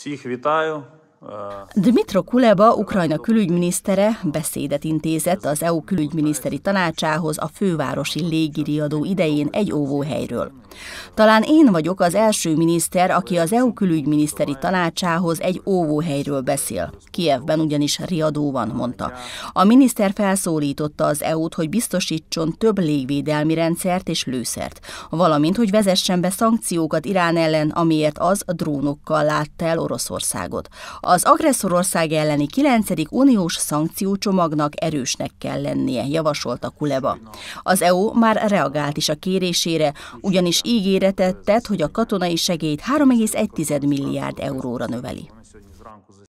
Всіх вітаю. Dmitro Kuleba, Ukrajna külügyminisztere beszédet intézett az EU külügyminiszteri tanácsához a fővárosi légiriadó idején egy óvóhelyről. Talán én vagyok az első miniszter, aki az EU külügyminiszteri tanácsához egy óvóhelyről beszél. Kievben ugyanis riadó van, mondta. A miniszter felszólította az EU-t, hogy biztosítson több légvédelmi rendszert és lőszert, valamint, hogy vezessen be szankciókat Irán ellen, amiért az drónokkal látta el Oroszországot. Az agresszorország elleni 9. uniós szankciócsomagnak erősnek kell lennie, javasolta Kuleba. Az EU már reagált is a kérésére, ugyanis ígéretet tett, hogy a katonai segélyt 3,1 milliárd euróra növeli.